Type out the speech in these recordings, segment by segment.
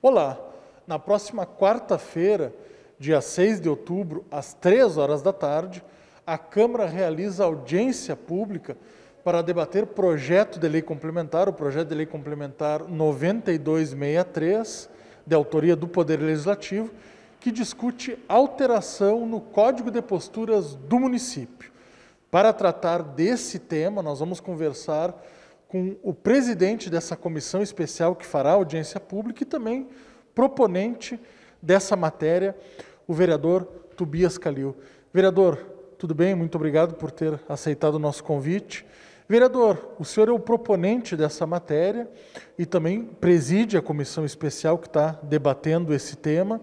Olá! Na próxima quarta-feira, dia 6 de outubro, às 3 horas da tarde, a Câmara realiza audiência pública para debater projeto de lei complementar, o projeto de lei complementar 9263, de autoria do Poder Legislativo, que discute alteração no Código de Posturas do município. Para tratar desse tema, nós vamos conversar com o presidente dessa comissão especial que fará audiência pública e também proponente dessa matéria, o vereador Tobias Calil. Vereador, tudo bem? Muito obrigado por ter aceitado o nosso convite. Vereador, o senhor é o proponente dessa matéria e também preside a comissão especial que está debatendo esse tema.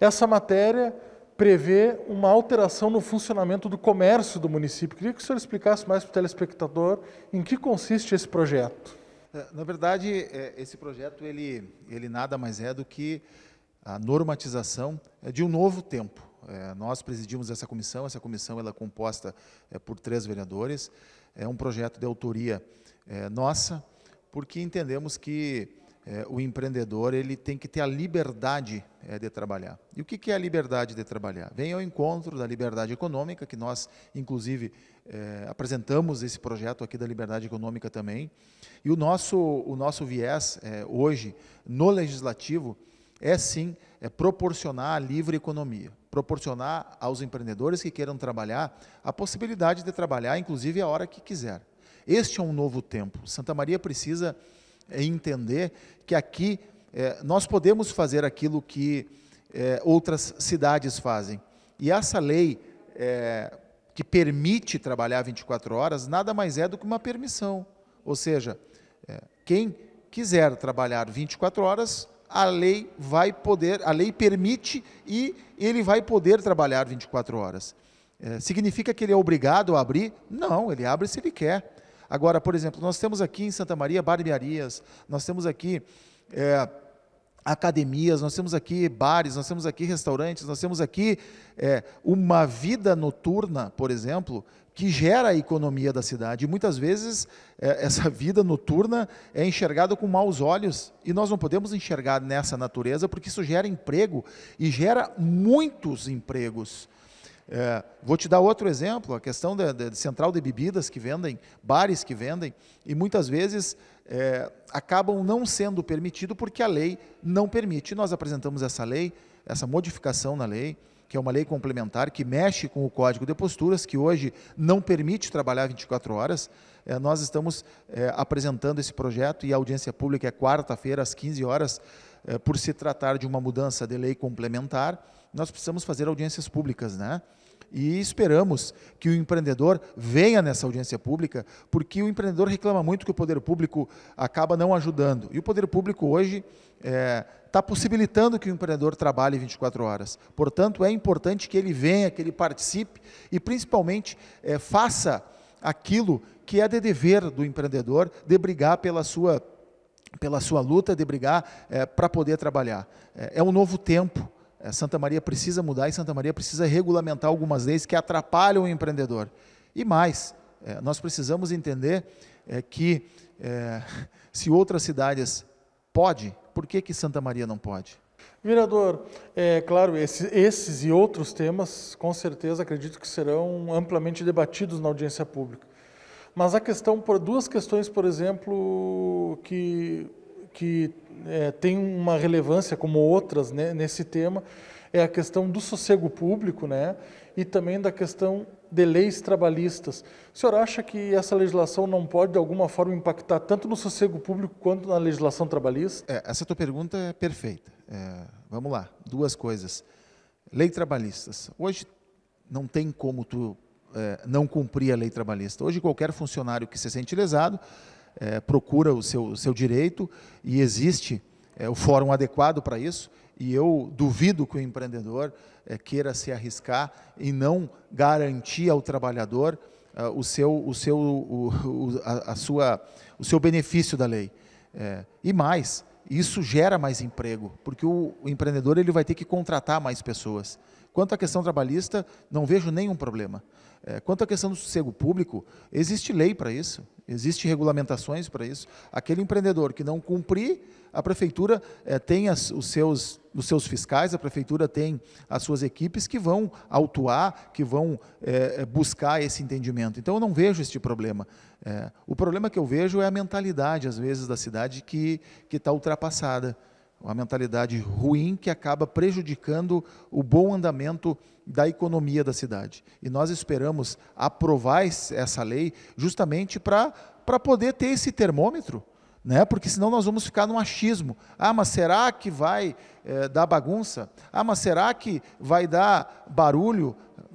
Essa matéria prevê uma alteração no funcionamento do comércio do município. Queria que o senhor explicasse mais para o telespectador em que consiste esse projeto. É, na verdade, é, esse projeto ele, ele nada mais é do que a normatização é, de um novo tempo. Nós presidimos essa comissão, essa comissão ela é composta por três vereadores. É um projeto de autoria nossa, porque entendemos que é, o empreendedor ele tem que ter a liberdade é, de trabalhar. E o que, que é a liberdade de trabalhar? Vem ao encontro da liberdade econômica, que nós, inclusive, é, apresentamos esse projeto aqui da liberdade econômica também. E o nosso, o nosso viés é, hoje no legislativo é sim é proporcionar a livre economia, proporcionar aos empreendedores que queiram trabalhar a possibilidade de trabalhar, inclusive, a hora que quiser. Este é um novo tempo. Santa Maria precisa é entender que aqui é, nós podemos fazer aquilo que é, outras cidades fazem. E essa lei é, que permite trabalhar 24 horas nada mais é do que uma permissão. Ou seja, é, quem quiser trabalhar 24 horas, a lei vai poder, a lei permite e ele vai poder trabalhar 24 horas. É, significa que ele é obrigado a abrir? Não, ele abre se ele quer. Agora, por exemplo, nós temos aqui em Santa Maria barbearias, nós temos aqui é, academias, nós temos aqui bares, nós temos aqui restaurantes, nós temos aqui é, uma vida noturna, por exemplo, que gera a economia da cidade. E muitas vezes é, essa vida noturna é enxergada com maus olhos e nós não podemos enxergar nessa natureza porque isso gera emprego e gera muitos empregos. É, vou te dar outro exemplo, a questão da, da, central de bebidas que vendem, bares que vendem, e muitas vezes é, acabam não sendo permitido porque a lei não permite. Nós apresentamos essa lei, essa modificação na lei, que é uma lei complementar que mexe com o Código de Posturas, que hoje não permite trabalhar 24 horas. É, nós estamos é, apresentando esse projeto e a audiência pública é quarta-feira às 15 horas eh, por se tratar de uma mudança de lei complementar, nós precisamos fazer audiências públicas, né? E esperamos que o empreendedor venha nessa audiência pública, porque o empreendedor reclama muito que o poder público acaba não ajudando. E o poder público hoje está eh, é, possibilitando que o empreendedor trabalhe 24 horas. Portanto, é importante que ele venha, que ele participe e, principalmente, é, faça aquilo que é de dever do empreendedor de brigar pela sua pela sua luta de brigar é, eh, para poder trabalhar. É, é, um novo tempo. É, Santa Maria precisa mudar e Santa Maria precisa regulamentar algumas leis que atrapalham o empreendedor. E mais, nós precisamos entender que se outras cidades pode, por que, que Santa Maria não pode? Vereador, é claro, esse, esses e outros temas, com certeza, acredito que serão amplamente debatidos na audiência pública. Mas a questão, por duas questões, por exemplo, que, que é, tem uma relevância, como outras, né, nesse tema, é a questão do sossego público né, e também da questão de leis trabalhistas. O senhor acha que essa legislação não pode, de alguma forma, impactar tanto no sossego público quanto na legislação trabalhista? É, essa tua pergunta é perfeita. É, vamos lá, duas coisas. Lei trabalhistas. Hoje não tem como tu é, não cumprir a lei trabalhista. Hoje, qualquer funcionário que se sente lesado é, procura o seu, o seu direito e existe é, o fórum adequado para isso. E eu duvido que o empreendedor é, queira se arriscar e não garantir ao trabalhador é, o, seu, o, seu, o, o, a, a, sua, o seu benefício da lei. É, e mais, isso gera mais emprego, porque o, o, empreendedor ele vai ter que contratar mais pessoas. Quanto à questão trabalhista, não vejo nenhum problema. É, quanto à questão do sossego público, existe lei para isso, existe regulamentações para isso. Aquele empreendedor que não cumprir, a prefeitura é, tem as, os seus dos seus fiscais, a prefeitura tem as suas equipes que vão autuar, que vão é, buscar esse entendimento. Então eu não vejo este problema. É, o problema que eu vejo é a mentalidade, às vezes, da cidade que está ultrapassada. Uma mentalidade ruim que acaba prejudicando o bom andamento da economia da cidade. E nós esperamos aprovar essa lei justamente para poder ter esse termômetro né? porque senão nós vamos ficar num achismo. Ah, mas será que vai é, dar bagunça? Ah, mas será que vai dar barulho?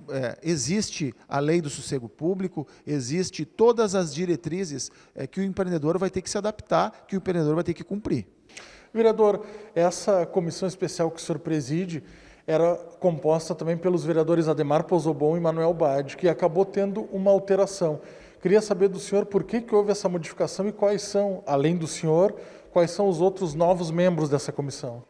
É, existe a lei do sossego público, existe todas as diretrizes é, que o empreendedor vai ter que se adaptar, que o empreendedor vai ter que cumprir. Vereador, essa comissão especial que o senhor preside era composta também pelos vereadores Ademar Pozobon e Manuel Bade, que acabou tendo uma alteração. Queria saber do senhor por que, que houve essa modificação e quais são, além do senhor, quais são os outros novos membros dessa comissão.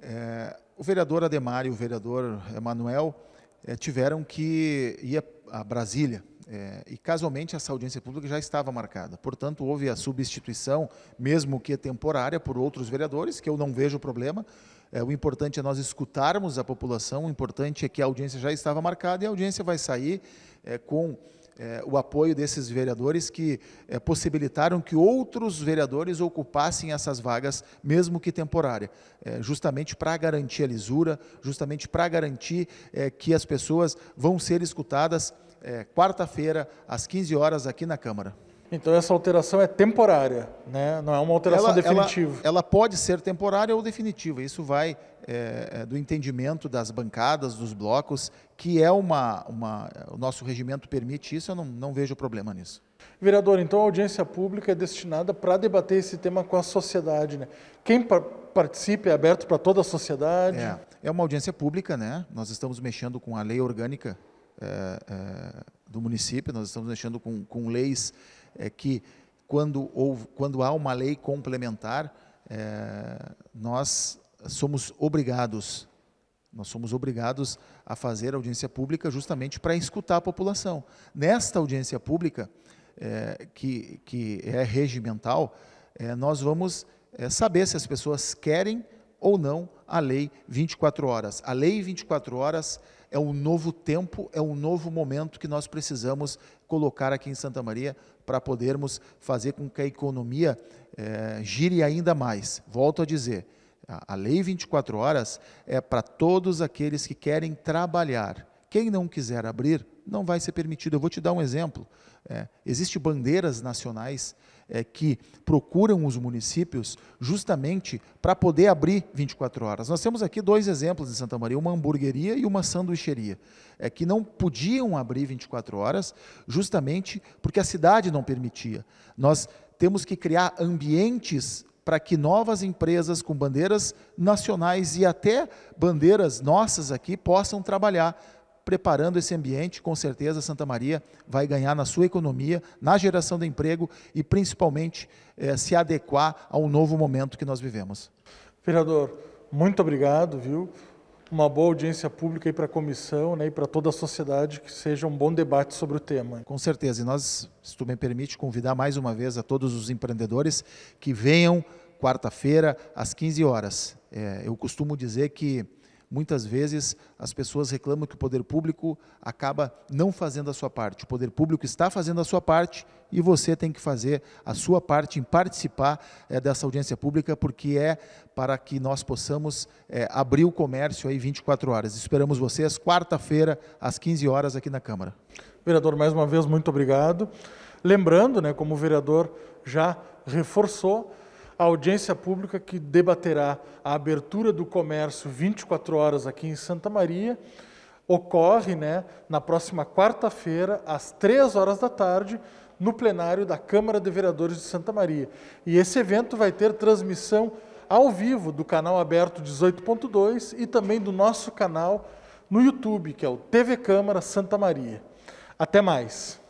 É, o vereador Ademar e o vereador Emanuel é, tiveram que ir a, Brasília. É, e casualmente essa audiência pública já estava marcada. Portanto, houve a substituição, mesmo que temporária, por outros vereadores, que eu não vejo problema. É, o importante é nós escutarmos a população, o importante é que a audiência já estava marcada e a audiência vai sair é, com é, o apoio desses vereadores que é, possibilitaram que outros vereadores ocupassem essas vagas, mesmo que temporária, é, justamente para garantir a lisura, justamente para garantir é, que as pessoas vão ser escutadas é, quarta-feira, às 15 horas, aqui na Câmara. Então essa alteração é temporária, né? não é uma alteração ela, definitiva. Ela, ela, pode ser temporária ou definitiva, isso vai é, é, do entendimento das bancadas, dos blocos, que é uma, uma o nosso regimento permite isso, eu não, não vejo problema nisso. Vereador, então a audiência pública é destinada para debater esse tema com a sociedade. Né? Quem participe é aberto para toda a sociedade? É, é uma audiência pública, né? nós estamos mexendo com a lei orgânica é, é do município, nós estamos mexendo com, com leis é que quando, houve, quando há uma lei complementar, é, nós somos obrigados, nós somos obrigados a fazer audiência pública justamente para escutar a população. Nesta audiência pública, é, que, que é regimental, é, nós vamos é, saber se as pessoas querem ou não a lei 24 horas. A lei 24 horas é um novo tempo, é um novo momento que nós precisamos colocar aqui em Santa Maria para podermos fazer com que a economia é, gire ainda mais. Volto a dizer, a, Lei 24 Horas é para todos aqueles que querem trabalhar. Quem não quiser abrir, não vai ser permitido. Eu vou te dar um exemplo. É, Existem bandeiras nacionais é, que procuram os municípios justamente para poder abrir 24 horas. Nós temos aqui dois exemplos em Santa Maria, uma hamburgueria e uma sanduicheria, é, que não podiam abrir 24 horas justamente porque a cidade não permitia. Nós temos que criar ambientes para que novas empresas com bandeiras nacionais e até bandeiras nossas aqui possam trabalhar preparando esse ambiente, com certeza Santa Maria vai ganhar na sua economia, na geração de emprego e principalmente eh, se adequar ao novo momento que nós vivemos. Vereador, muito obrigado, viu? Uma boa audiência pública aí para a comissão né, e para toda a sociedade, que seja um bom debate sobre o tema. Com certeza, e nós, se tu me permite, convidar mais uma vez a todos os empreendedores que venham quarta-feira às 15 horas. É, eu costumo dizer que Muitas vezes as pessoas reclamam que o poder público acaba não fazendo a sua parte. O poder público está fazendo a sua parte e você tem que fazer a sua parte em participar é, dessa audiência pública, porque é para que nós possamos é, abrir o comércio aí 24 horas. Esperamos vocês quarta-feira, às 15 horas, aqui na Câmara. Vereador, mais uma vez, muito obrigado. Lembrando, né, como o vereador já reforçou, a audiência pública que debaterá a abertura do comércio 24 horas aqui em Santa Maria ocorre né, na próxima quarta-feira, às 3 horas da tarde, no plenário da Câmara de Vereadores de Santa Maria. E esse evento vai ter transmissão ao vivo do canal aberto 18.2 e também do nosso canal no YouTube, que é o TV Câmara Santa Maria. Até mais!